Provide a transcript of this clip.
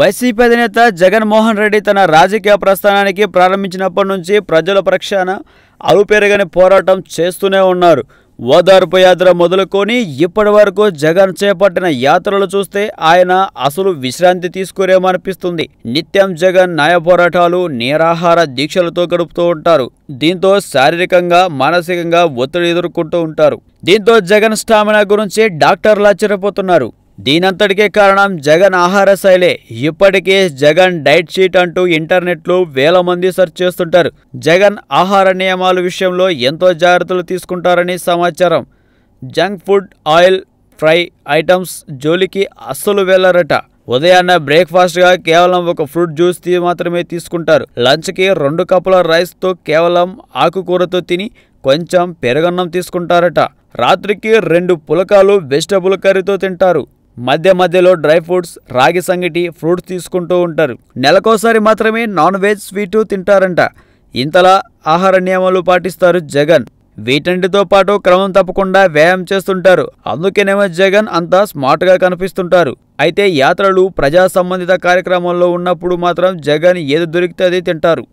YCP అధినేత జగన్మోహన్ రెడ్డి తన రాజకీయ ప్రస్థానానికి ప్రారంభించినప్పటి నుంచి ప్రజల పక్షాన అరుపెరగని పోరాటం చేస్తూనే ఉన్నారు ఓదార్పు యాత్ర మొదలుకొని ఇప్పటి వరకు జగన్ చేపట్టిన యాత్రలు చూస్తే ఆయన అసలు విశ్రాంతి తీసుకురేమనిపిస్తుంది నిత్యం జగన్ న్యాయ పోరాటాలు నీరాహార దీక్షలతో గడుపుతూ ఉంటారు దీంతో శారీరకంగా మానసికంగా ఒత్తిడి ఎదుర్కొంటూ ఉంటారు దీంతో జగన్ స్టామినా గురించి డాక్టర్లా చెరపోతున్నారు దీనంతటికే కారణం జగన్ ఆహార శైలే ఇప్పటికే జగన్ డైట్ షీట్ అంటూ ఇంటర్నెట్లో వేల మంది సెర్చ్ చేస్తుంటారు జగన్ ఆహార నియమాల విషయంలో ఎంతో జాగ్రత్తలు తీసుకుంటారని సమాచారం junk food oil fry items జోలికి అస్సలు వెళ్ళారట ఉదయాన్న బ్రేక్ఫాస్ట్గా కేవలం ఒక ఫ్రూట్ జ్యూస్ మాత్రమే తీసుకుంటారు లంచ్కి రెండు కప్పుల రైస్తో కేవలం ఆకుకూరతో తిని కొంచెం పెరగన్నం తీసుకుంటారట రాత్రికి రెండు పులకాలు వెజిటబుల్ కర్రీతో తింటారు మధ్య మధ్యలో డ్రై ఫ్రూట్స్ రాగి సంగటి ఫ్రూట్స్ తీసుకుంటూ ఉంటారు నెలకోసారి మాత్రమే నాన్ వెజ్ స్వీటు తింటారంట ఇంతలా ఆహార నియమాలు పాటిస్తారు జగన్ వీటంటితో పాటు క్రమం తప్పకుండా వ్యాయామం చేస్తుంటారు అందుకేనేమో జగన్ అంతా స్మార్ట్గా కనిపిస్తుంటారు అయితే యాత్రలు ప్రజా సంబంధిత కార్యక్రమాల్లో ఉన్నప్పుడు మాత్రం జగన్ ఏది దొరికితే అది తింటారు